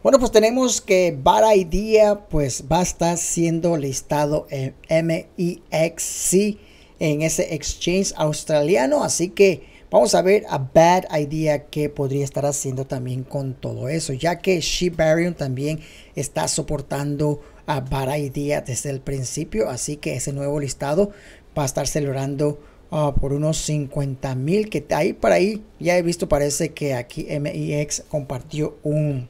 Bueno, pues tenemos que Bad Idea pues va a estar siendo listado en MEXC en ese exchange australiano, así que vamos a ver a Bad Idea que podría estar haciendo también con todo eso, ya que Shibarium también está soportando a Bad Idea desde el principio, así que ese nuevo listado va a estar celebrando ah, por unos 50 mil que ahí para ahí. Ya he visto, parece que aquí MEX compartió un,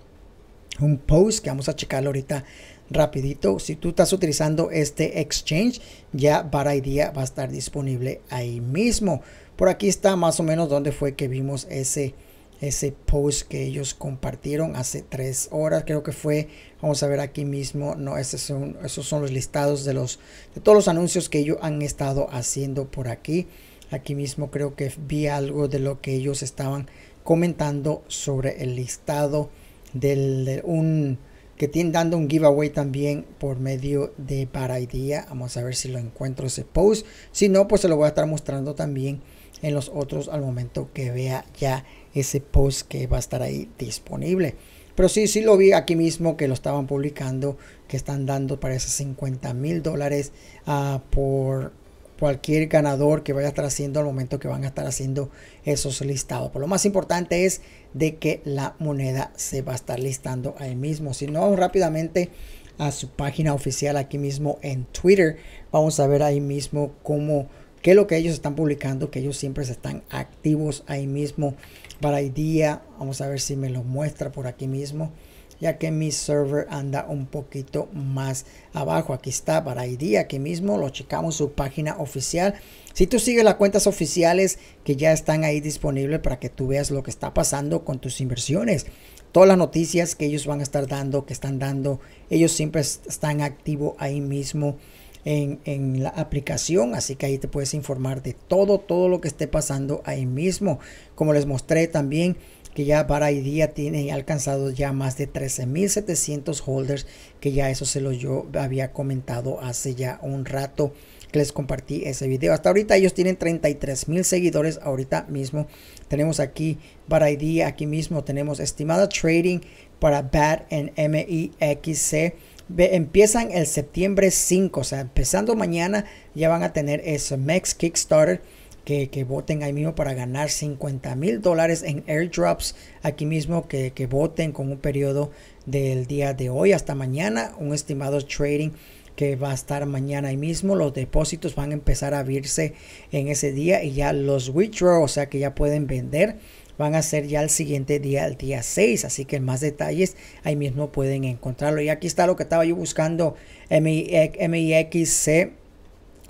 un post que vamos a checarlo ahorita rapidito. Si tú estás utilizando este exchange, ya para idea va a estar disponible ahí mismo. Por aquí está más o menos donde fue que vimos ese, ese post que ellos compartieron hace tres horas. Creo que fue, vamos a ver aquí mismo, no, son, esos son los listados de, los, de todos los anuncios que ellos han estado haciendo por aquí. Aquí mismo creo que vi algo de lo que ellos estaban comentando sobre el listado del, un que tiene dando un giveaway también por medio de Paraidía. Vamos a ver si lo encuentro ese post. Si no, pues se lo voy a estar mostrando también en los otros al momento que vea ya ese post que va a estar ahí disponible. Pero sí, sí lo vi aquí mismo que lo estaban publicando, que están dando para esos 50 mil dólares ah, por cualquier ganador que vaya a estar haciendo al momento que van a estar haciendo esos listados. Pero lo más importante es de que la moneda se va a estar listando ahí mismo. Si no, rápidamente a su página oficial aquí mismo en Twitter. Vamos a ver ahí mismo cómo, qué es lo que ellos están publicando, que ellos siempre están activos ahí mismo para el día. Vamos a ver si me lo muestra por aquí mismo ya que mi server anda un poquito más abajo. Aquí está para ID, aquí mismo lo checamos su página oficial. Si tú sigues las cuentas oficiales que ya están ahí disponibles para que tú veas lo que está pasando con tus inversiones. Todas las noticias que ellos van a estar dando, que están dando, ellos siempre están activos ahí mismo. En, en, la aplicación, así que ahí te puedes informar de todo, todo lo que esté pasando ahí mismo. Como les mostré también, que ya para hoy día tiene alcanzado ya más de 13.700 holders, que ya eso se lo yo había comentado hace ya un rato que les compartí ese video. Hasta ahorita ellos tienen 33.000 seguidores. Ahorita mismo tenemos aquí para ID, aquí mismo tenemos estimada trading para BAT en MIXC. Empiezan el septiembre 5, o sea, empezando mañana ya van a tener ese max Kickstarter que, voten ahí mismo para ganar 50 mil dólares en airdrops aquí mismo que, que, voten con un periodo del día de hoy hasta mañana un estimado trading que va a estar mañana ahí mismo los depósitos van a empezar a abrirse en ese día y ya los withdraw o sea que ya pueden vender van a ser ya el siguiente día, el día 6. Así que más detalles ahí mismo pueden encontrarlo. Y aquí está lo que estaba yo buscando, MIXC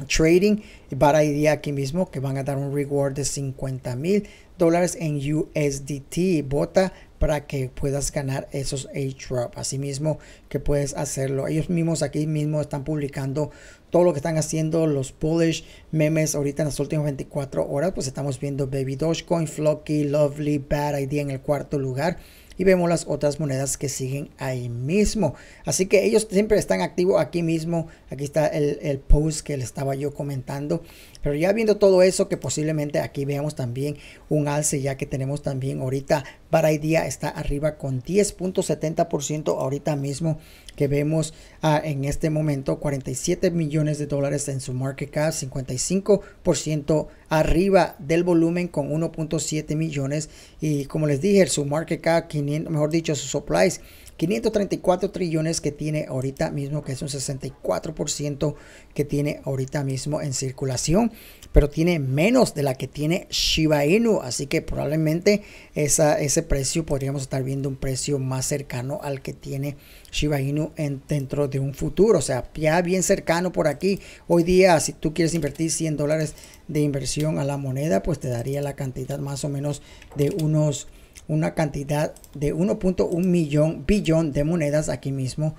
trading para idea aquí mismo que van a dar un reward de 50 mil dólares en USDT bota para que puedas ganar esos A-Drop. mismo que puedes hacerlo. Ellos mismos aquí mismo están publicando todo lo que están haciendo los bullish memes ahorita en las últimas 24 horas, pues estamos viendo Baby Dogecoin, Flocky, Lovely, Bad Idea en el cuarto lugar y vemos las otras monedas que siguen ahí mismo. Así que ellos siempre están activos aquí mismo. Aquí está el, post que le estaba yo comentando. Pero ya viendo todo eso, que posiblemente aquí veamos también un alce, ya que tenemos también ahorita Bad Idea está arriba con 10.70% ahorita mismo que vemos ah, en este momento 47 millones de dólares en su market cap, 55% arriba del volumen con 1.7 millones. Y como les dije, su market cap, 500, mejor dicho, sus supplies 534 trillones que tiene ahorita mismo, que es un 64% que tiene ahorita mismo en circulación, pero tiene menos de la que tiene Shiba Inu, así que probablemente esa, ese precio podríamos estar viendo un precio más cercano al que tiene Shiba Inu dentro de un futuro, o sea, ya bien cercano por aquí. Hoy día, si tú quieres invertir 100 dólares de inversión a la moneda, pues te daría la cantidad más o menos de unos una cantidad de 1.1 millón billón de monedas aquí mismo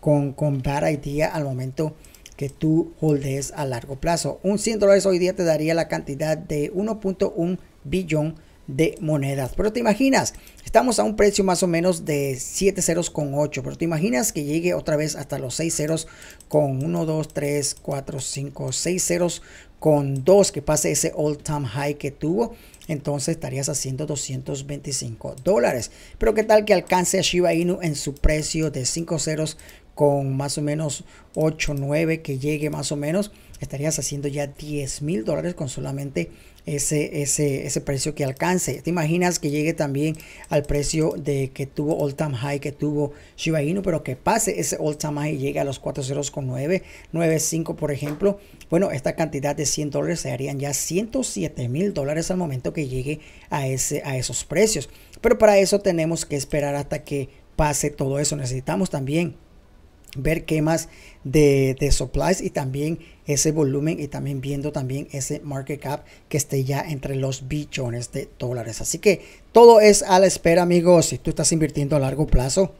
con, Bad idea al momento que tú holdes a largo plazo. Un 100 dólares hoy día te daría la cantidad de 1.1 billón de monedas. Pero te imaginas, estamos a un precio más o menos de 7 ceros con 8, pero te imaginas que llegue otra vez hasta los 6 ceros con 1, 2, 3, 4, 5, 6 ceros con 2, que pase ese all time high que tuvo entonces estarías haciendo 225 dólares. Pero qué tal que alcance a Shiba Inu en su precio de 5 ceros con más o menos 8, 9 que llegue más o menos, estarías haciendo ya 10 mil dólares con solamente ese, ese, ese precio que alcance. Te imaginas que llegue también al precio de que tuvo Old Time High, que tuvo Shiba Inu, pero que pase ese Old Time High y llegue a los 4 ceros con 9, 9, por ejemplo, bueno, esta cantidad de 100 dólares se harían ya 107 mil dólares al momento que llegue a, ese, a esos precios. Pero para eso tenemos que esperar hasta que pase todo eso. Necesitamos también ver qué más de, de, supplies y también ese volumen y también viendo también ese market cap que esté ya entre los billones de dólares. Así que todo es a la espera amigos. Si tú estás invirtiendo a largo plazo,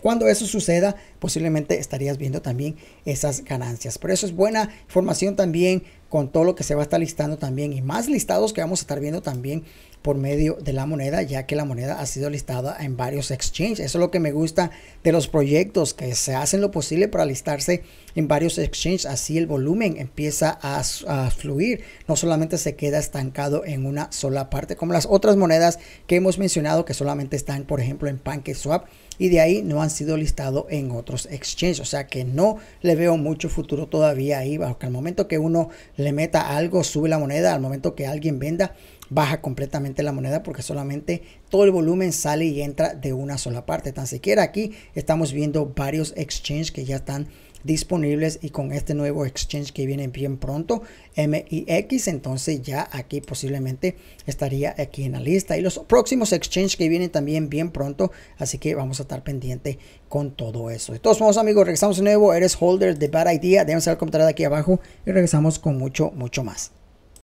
cuando eso suceda, posiblemente estarías viendo también esas ganancias. Por eso es buena información también con todo lo que se va a estar listando también y más listados que vamos a estar viendo también por medio de la moneda, ya que la moneda ha sido listada en varios exchanges. Eso es lo que me gusta de los proyectos, que se hacen lo posible para listarse en varios exchanges. Así el volumen empieza a, fluir, no solamente se queda estancado en una sola parte, como las otras monedas que hemos mencionado que solamente están, por ejemplo, en PancakeSwap y de ahí no han sido listados en otros exchanges. O sea que no le veo mucho futuro todavía ahí, bajo al momento que uno le meta algo, sube la moneda, al momento que alguien venda, baja completamente la moneda porque solamente todo el volumen sale y entra de una sola parte. Tan siquiera aquí estamos viendo varios exchanges que ya están disponibles y con este nuevo exchange que viene bien pronto MIX entonces ya aquí posiblemente estaría aquí en la lista y los próximos exchange que vienen también bien pronto así que vamos a estar pendiente con todo eso entonces todos amigos regresamos de nuevo eres holder de bad idea déjenme saber de aquí abajo y regresamos con mucho mucho más